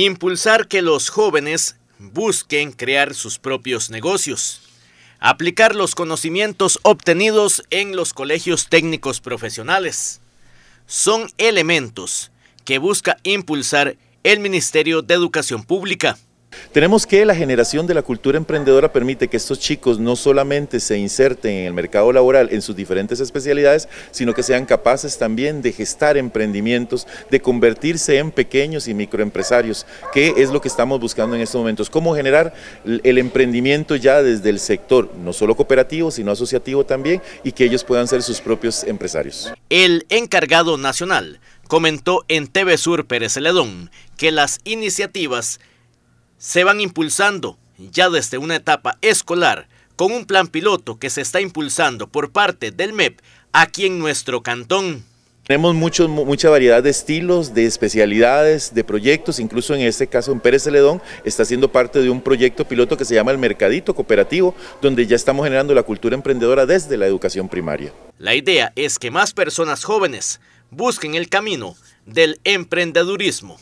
Impulsar que los jóvenes busquen crear sus propios negocios. Aplicar los conocimientos obtenidos en los colegios técnicos profesionales. Son elementos que busca impulsar el Ministerio de Educación Pública. Tenemos que la generación de la cultura emprendedora permite que estos chicos no solamente se inserten en el mercado laboral en sus diferentes especialidades, sino que sean capaces también de gestar emprendimientos, de convertirse en pequeños y microempresarios, que es lo que estamos buscando en estos momentos. Cómo generar el emprendimiento ya desde el sector, no solo cooperativo, sino asociativo también, y que ellos puedan ser sus propios empresarios. El encargado nacional comentó en TV Sur Pérez Celedón que las iniciativas se van impulsando ya desde una etapa escolar con un plan piloto que se está impulsando por parte del MEP aquí en nuestro cantón. Tenemos mucha variedad de estilos, de especialidades, de proyectos, incluso en este caso en Pérez Celedón está siendo parte de un proyecto piloto que se llama el Mercadito Cooperativo, donde ya estamos generando la cultura emprendedora desde la educación primaria. La idea es que más personas jóvenes busquen el camino del emprendedurismo.